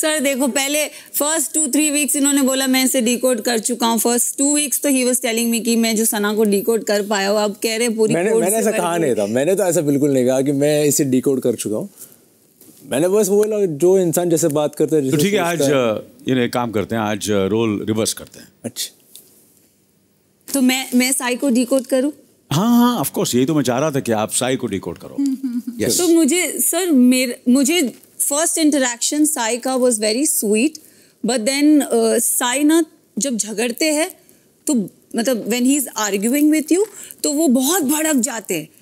Sir देखो पहले first to three weeks इन्होंने बोला मैं इसे डिकोड कर चुका हूँ फर्स्ट टू वीक्स तो ही वाज टेलिंग मी कि मैं जो सना को डिकोड कर पाया हूँ अब कह रहे पूरी मैंने, मैंने ऐसा कहा नहीं था मैंने तो ऐसा बिल्कुल नहीं कहा कि मैं इसे डिकोड कर चुका हूँ मैंने बस बोला जो इंसान जैसे बात करते हैं तो ठीक है आज ये काम करते हैं आज रोल uh, रिवर्स करते हैं अच्छा तो मैं मैं साई को डिकोड करूं हाँ हाँ ऑफ कोर्स यही तो मैं चाह रहा था कि आप साई को डिकोड करो यस हम्म, हम्म, हम्म। तो मुझे सर मेरे मुझे फर्स्ट इंटरेक्शन साई का was very sweet but then Sai ना जब झगड़ते हैं तो मतलब when he is arguing with you तो वो बहुत भड़क जाते हैं